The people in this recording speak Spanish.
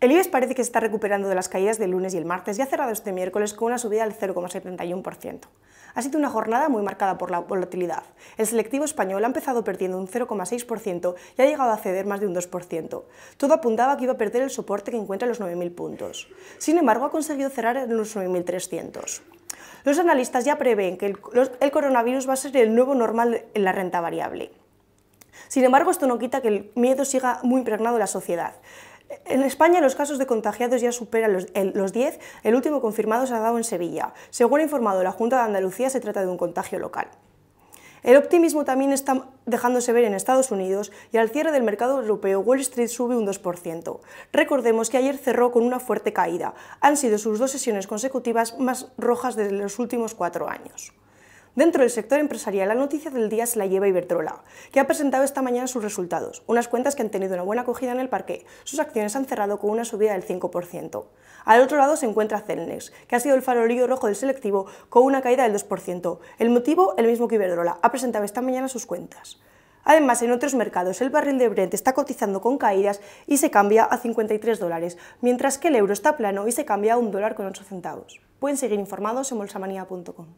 El IBEX parece que se está recuperando de las caídas del lunes y el martes y ha cerrado este miércoles con una subida del 0,71%. Ha sido una jornada muy marcada por la volatilidad. El selectivo español ha empezado perdiendo un 0,6% y ha llegado a ceder más de un 2%. Todo apuntaba que iba a perder el soporte que encuentra en los 9.000 puntos. Sin embargo, ha conseguido cerrar en los 9.300. Los analistas ya prevén que el, el coronavirus va a ser el nuevo normal en la renta variable. Sin embargo, esto no quita que el miedo siga muy impregnado en la sociedad. En España los casos de contagiados ya superan los, 10, el último confirmado se ha dado en Sevilla. Según ha informado la Junta de Andalucía, se trata de un contagio local. El optimismo también está dejándose ver en Estados Unidos y al cierre del mercado europeo Wall Street sube un 2%. Recordemos que ayer cerró con una fuerte caída. Han sido sus dos sesiones consecutivas más rojas desde los últimos cuatro años. Dentro del sector empresarial, la noticia del día se la lleva Iberdrola, que ha presentado esta mañana sus resultados, unas cuentas que han tenido una buena acogida en el parque. Sus acciones han cerrado con una subida del 5%. Al otro lado se encuentra Celnex, que ha sido el farolillo rojo del selectivo con una caída del 2%. El motivo, el mismo que Iberdrola, ha presentado esta mañana sus cuentas. Además, en otros mercados, el barril de Brent está cotizando con caídas y se cambia a 53 dólares, mientras que el euro está plano y se cambia a un dólar con 8 centavos. Pueden seguir informados en bolsamanía.com.